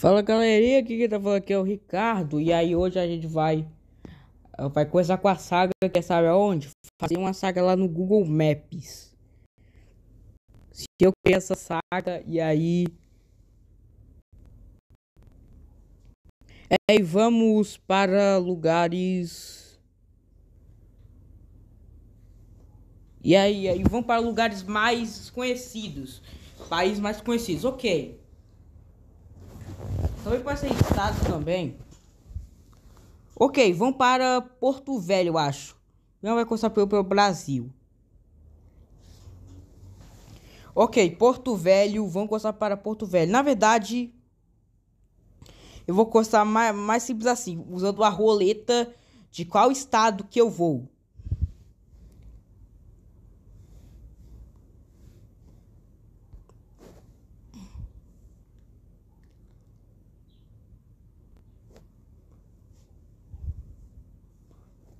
Fala galerinha, aqui quem tá falando aqui é o Ricardo E aí hoje a gente vai ah, Vai começar com a saga Quer sabe onde, Fazer uma saga lá no Google Maps Se eu criar essa saga E aí É, e vamos para lugares E aí, e aí vamos para lugares mais conhecidos Países mais conhecidos, ok também pode ser estado também. Ok, vão para Porto Velho, eu acho. Não vai começar pelo Brasil. Ok, Porto Velho, vamos começar para Porto Velho. Na verdade, eu vou começar mais, mais simples assim, usando a roleta de qual estado que eu vou.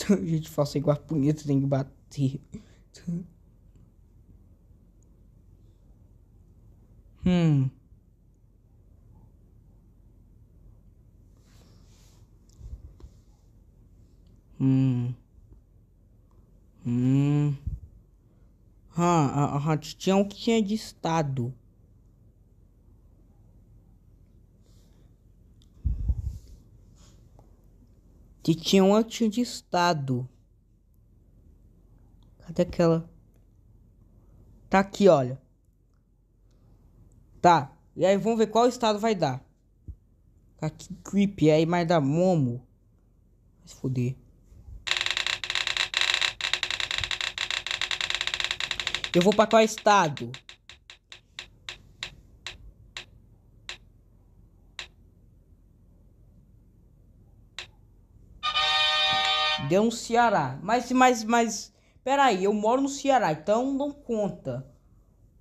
Gente, falsa igual a punheta, tem que bater. Hum. Hum. Hum. Ah, a, ah, a, ah, a, tinha um que tinha é de estado. que tinha um de estado. Cadê aquela? Tá aqui, olha. Tá. E aí vamos ver qual estado vai dar. Tá aqui, creepy. Aí mais dá Momo. Vai se fuder. Eu vou pra qual estado? É um Ceará. Mas, mas, mas, peraí, eu moro no Ceará, então não conta.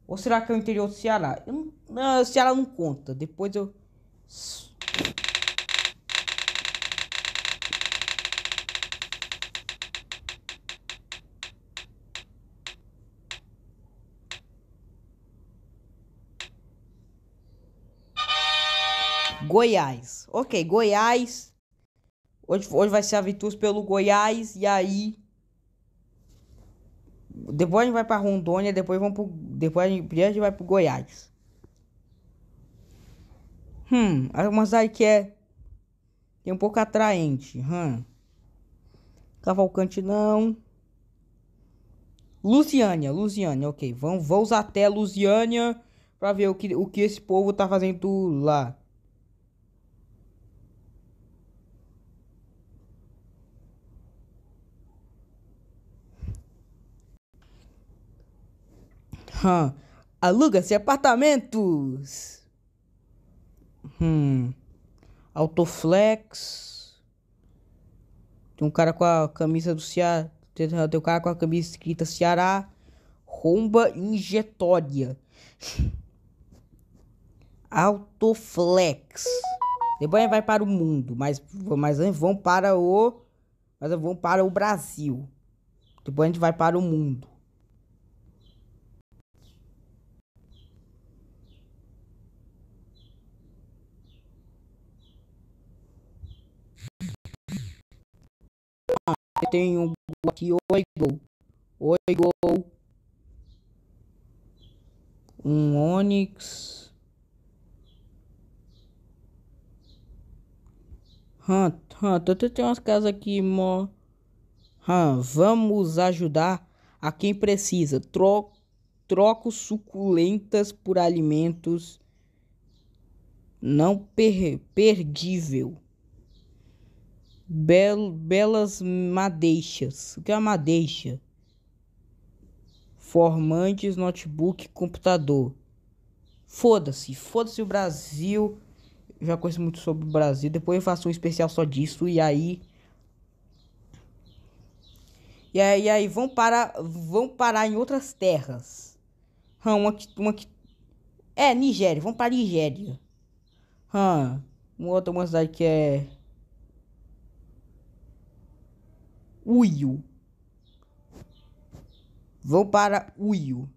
Ou será que é o interior do Ceará? Eu, não, o Ceará não conta. Depois eu. Goiás. Ok, Goiás Hoje, hoje vai ser a Vitus pelo Goiás. E aí. Depois a gente vai pra Rondônia. Depois, vamos pro, depois a, gente, a gente vai pro Goiás. Hum, é uma cidade que é. Tem é um pouco atraente. Hum. Cavalcante não. Lusiânia, Lusiânia, ok. Vamos, vamos até Lusiânia pra ver o que, o que esse povo tá fazendo lá. Hum. Aluga-se apartamentos. Hum. Autoflex. Tem um cara com a camisa do Ceará. Tem um cara com a camisa escrita Ceará. Romba injetória. Autoflex. Depois vai para o mundo, mas, mas vão para o. Mas vão para o Brasil. Depois a gente vai para o mundo. tem um aqui, Oi Oigo. Um Onix. Hunt, Hunt, eu tenho umas casas aqui, mó. Hum, vamos ajudar a quem precisa. Tro troco suculentas por alimentos não per perdível bel, belas madeixas. O que é uma madeixa? Formantes, notebook, computador. Foda-se, foda-se o Brasil. já conheço muito sobre o Brasil. Depois eu faço um especial só disso e aí. E aí, e aí vão parar, vão parar em outras terras. Hum, uma que, uma é Nigéria, vamos para Nigéria. Hum, uma outra uma cidade que é Uio. Vão para Uio.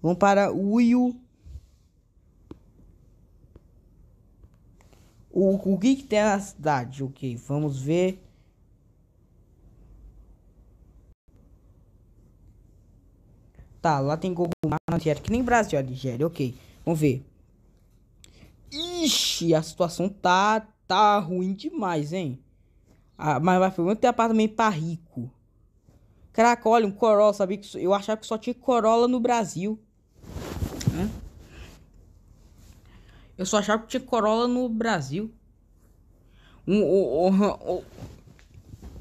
Vão para Uio. O, o que, que tem na cidade? Ok, vamos ver. Tá, lá tem Gogumar na Nigéria, que nem Brasil, a Nigéria, ok. Vamos ver. Ixi, a situação tá, tá ruim demais, hein? Ah, mas vai pergunta tem apartamento pra rico. Caraca, olha, um Corolla, sabia que eu achava que só tinha Corolla no Brasil. Eu só achava que tinha Corolla no Brasil. Um, um, um,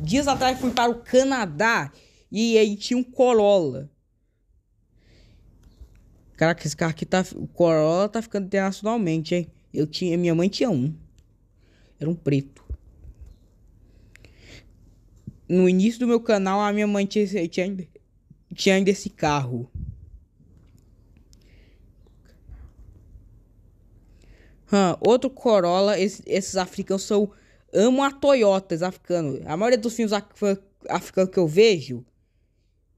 Dias atrás fui para o Canadá e aí tinha um Corolla. Caraca, esse carro aqui tá. O Corolla tá ficando internacionalmente, hein? Eu tinha, minha mãe tinha um. Era um preto no início do meu canal, a minha mãe tinha, tinha, tinha ainda esse carro. Hum, outro Corolla, esses, esses africanos são. Amo a Toyota, os africanos. A maioria dos filmes af africanos que eu vejo.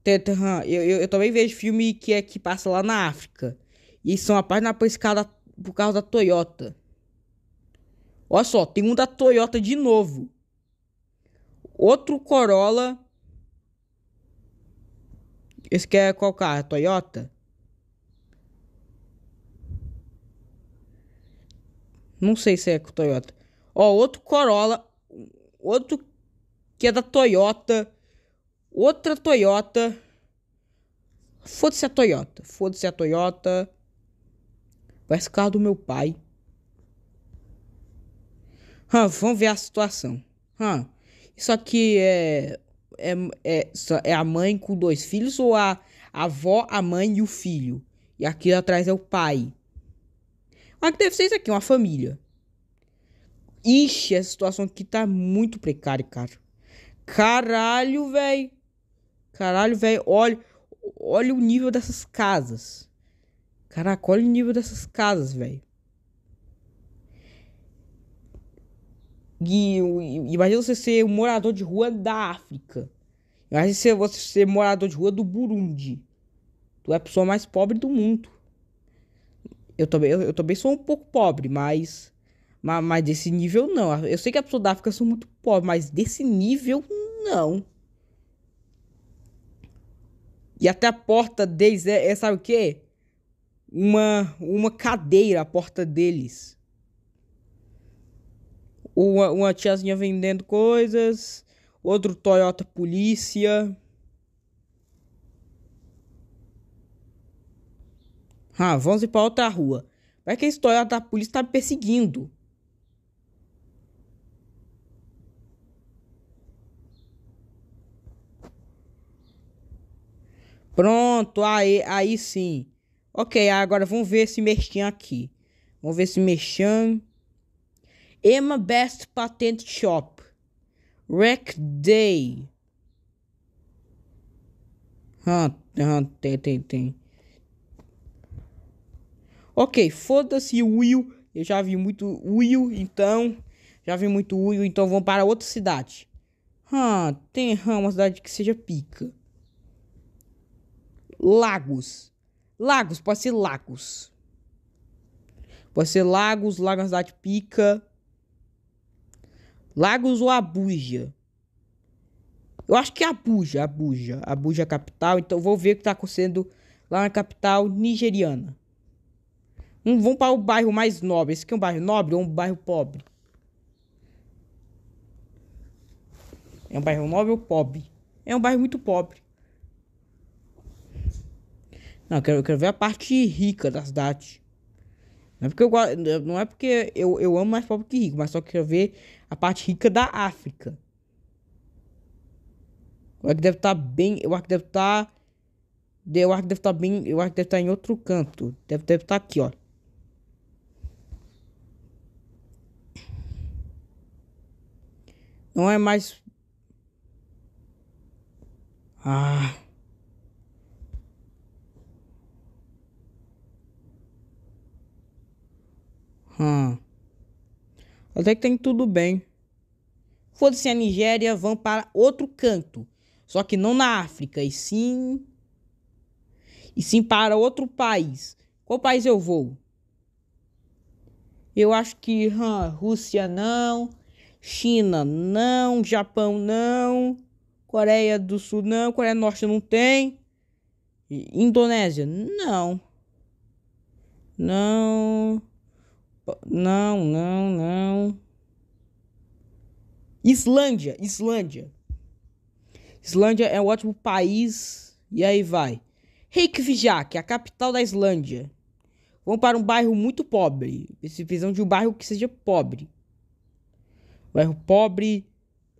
eu, eu, eu, também vejo filme que, é, que passa lá na África. E são página por, escada por causa da Toyota. Olha só, tem um da Toyota de novo. Outro Corolla. Esse que é qual carro? É Toyota? Não sei se é com Toyota. Ó, outro Corolla. Outro que é da Toyota. Outra Toyota. Foda-se a Toyota. Foda-se a Toyota. Parece carro do meu pai. Ah, vamos ver a situação. Ah. Isso aqui é, é, é, é a mãe com dois filhos ou a, a avó, a mãe e o filho? E aqui atrás é o pai. Mas que deve ser isso aqui, uma família. Ixi, essa situação aqui tá muito precária, cara. Caralho, velho. Caralho, velho. Olha, olha o nível dessas casas. Caraca, olha o nível dessas casas, velho. E, imagina você ser um morador de rua da África. Imagina você ser morador de rua do Burundi. Tu é a pessoa mais pobre do mundo. Eu também, eu, eu também sou um pouco pobre, mas, mas, mas. desse nível não. Eu sei que a pessoa da África são muito pobre, mas desse nível não. E até a porta deles é, é sabe o quê? Uma, uma cadeira a porta deles uma, uma tiazinha vendendo coisas, outro Toyota polícia. Ah, vamos ir pra outra rua. Vai que esse Toyota polícia tá me perseguindo. Pronto, aí, aí sim. Ok, agora vamos ver esse merchan aqui. Vamos ver esse merchan. Emma Best Patent Shop, Rec Day. Ah, ah, tem, tem, tem. Ok, foda-se o Will. Eu já vi muito Will, então. Já vi muito Will, então vamos para outra cidade. Ah, tem ah, uma cidade que seja pica. Lagos. Lagos, pode ser Lagos. Pode ser Lagos, Lagos, é cidade pica. Lagos ou Abuja? Eu acho que é Abuja, Abuja. Abuja é a capital, então vou ver o que está acontecendo lá na capital nigeriana. Um, vamos para o bairro mais nobre. Esse aqui é um bairro nobre ou um bairro pobre? É um bairro nobre ou pobre? É um bairro muito pobre. Não, eu quero, eu quero ver a parte rica da cidade. Não é porque eu, não é porque eu, eu amo mais pobre que rico, mas só quero ver a parte rica da África. Eu acho que deve estar tá bem. Eu acho que deve estar. Tá, eu acho que deve estar tá bem. Eu acho que deve estar tá em outro canto. Deve estar deve tá aqui, ó. Não é mais. Ah. Ah. Até que tem tudo bem. Foda-se a Nigéria, vão para outro canto. Só que não na África, e sim. E sim para outro país. Qual país eu vou? Eu acho que hum, Rússia não, China não, Japão não, Coreia do Sul não, Coreia do Norte não tem, Indonésia não, não. Não, não, não. Islândia, Islândia. Islândia é um ótimo país. E aí vai. Reykjavik, a capital da Islândia. Vão para um bairro muito pobre. Precisam de um bairro que seja pobre. Bairro pobre.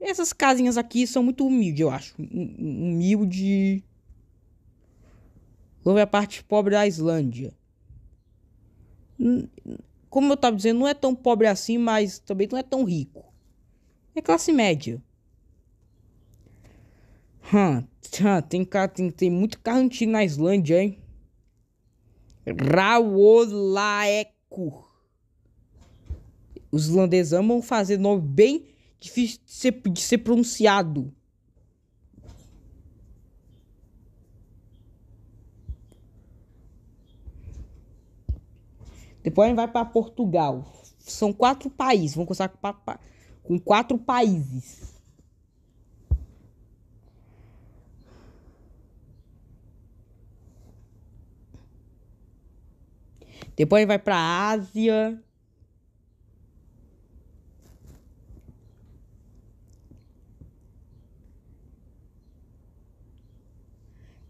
Essas casinhas aqui são muito humildes, eu acho. Humilde. Vamos ver a parte pobre da Islândia. Hum, hum como eu estava dizendo, não é tão pobre assim, mas também não é tão rico. É classe média. Hum, hum tem, tem, tem muito carro antigo na Islândia, hein? Raolaeku. Os islandeses amam fazer nome bem difícil de ser, de ser pronunciado. Depois a gente vai para Portugal. São quatro países. Vamos começar com quatro países. Depois a gente vai para Ásia.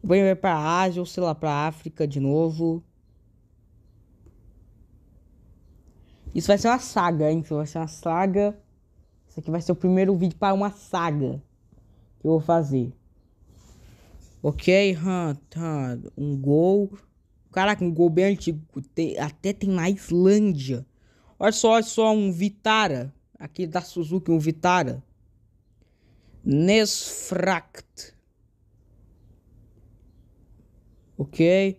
Depois vai para Ásia ou sei lá, para África de novo. Isso vai ser uma saga, hein? Isso vai ser uma saga. Isso aqui vai ser o primeiro vídeo para uma saga que eu vou fazer. Ok, hum, tá. Um gol. Caraca, um gol bem antigo. Tem, até tem na Islândia. Olha só, olha só, um Vitara. Aqui da Suzuki, um Vitara. Nesfract. Ok.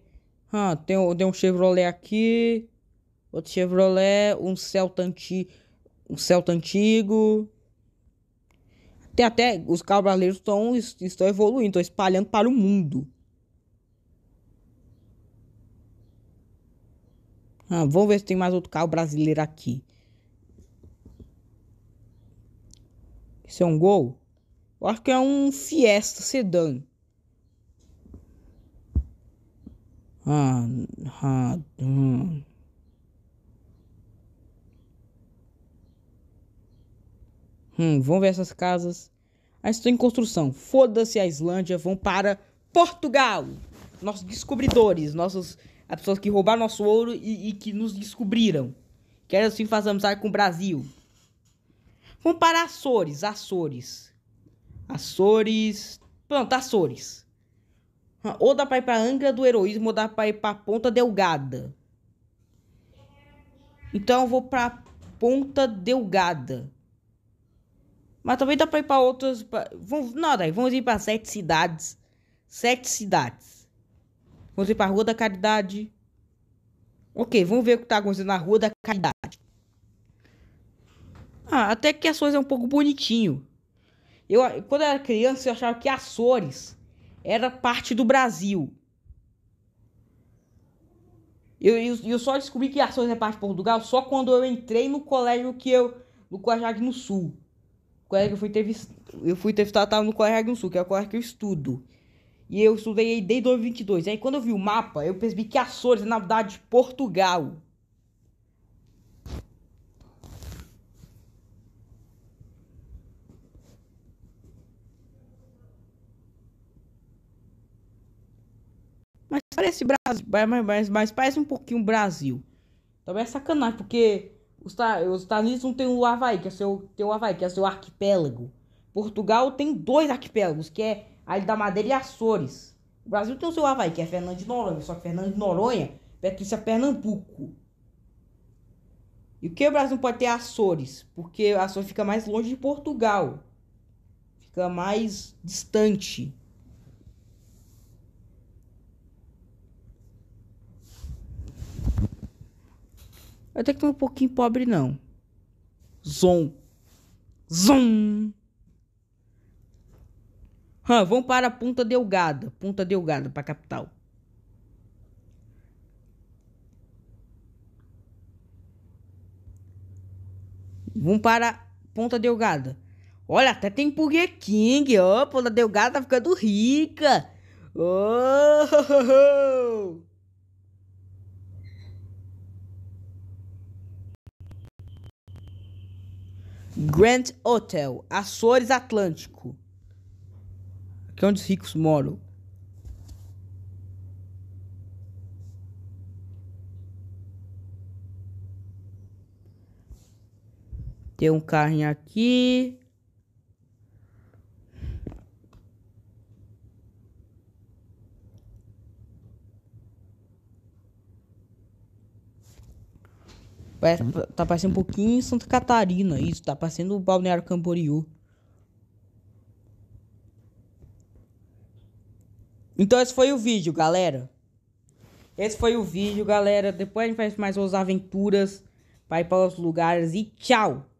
Ah, tem, tem um Chevrolet aqui outro Chevrolet, um Celta antigo, um Celta antigo. Tem até os carros brasileiros estão, estão evoluindo, estão espalhando para o mundo. Ah, vamos ver se tem mais outro carro brasileiro aqui. Isso é um Gol? Eu acho que é um Fiesta Sedan. Ah, ah, hum. Hum, vamos ver essas casas. Ah, estão em construção. Foda-se a Islândia, vão para Portugal. Nossos descobridores, nossos as pessoas que roubaram nosso ouro e, e que nos descobriram. era assim fazer amizade com o Brasil. Vão para Açores, Açores. Açores. Pronto, Açores. Ah, ou dá pra ir pra Angra do Heroísmo, ou dá pra ir pra Ponta Delgada. Então eu vou pra Ponta Delgada. Mas também dá pra ir pra outras. Pra... Vamos, não, daí, vamos ir pra sete cidades. Sete cidades. Vamos ir pra Rua da Caridade. Ok, vamos ver o que tá acontecendo na Rua da Caridade. Ah, até que Açores é um pouco bonitinho. Eu, quando eu era criança, eu achava que Açores era parte do Brasil. Eu, eu, eu, só descobri que Açores é parte de Portugal só quando eu entrei no colégio que eu. no Coajac no Sul colégio que eu fui, visto. eu fui entrevistar tava no Colégio do Sul, que é o colégio que eu estudo. E eu estudei aí desde 2022. Aí quando eu vi o mapa, eu percebi que Açores é na verdade Portugal. Mas parece Brasil, mas, mas, mas parece um pouquinho Brasil. Talvez então, é sacanagem, porque os, os Estados Unidos não tem o Havaí, que é seu, tem o Havaí, que é seu arquipélago. Portugal tem dois arquipélagos, que é a Ilha da Madeira e Açores. O Brasil tem o seu Havaí, que é Fernando de Noronha. Só que Fernando de Noronha pertence a Pernambuco. E o que o Brasil pode ter é Açores? Porque Açores fica mais longe de Portugal. Fica mais distante. Até que tô um pouquinho pobre, não. Zom. Zom. Hum, para para Punta Delgada. Punta Delgada, para a capital. vamos para Ponta Delgada. Olha, até tem Burger King. Ó, oh, Ponta Delgada tá ficando rica. Oh, ho, ho, ho. Grand Hotel, Açores Atlântico. Aqui é onde os ricos moram. Tem um carrinho aqui. Vai, tá parecendo um pouquinho Santa Catarina, isso. Tá parecendo o Balneário Camboriú. Então esse foi o vídeo, galera. Esse foi o vídeo, galera. Depois a gente faz mais umas aventuras. Vai para os lugares e tchau!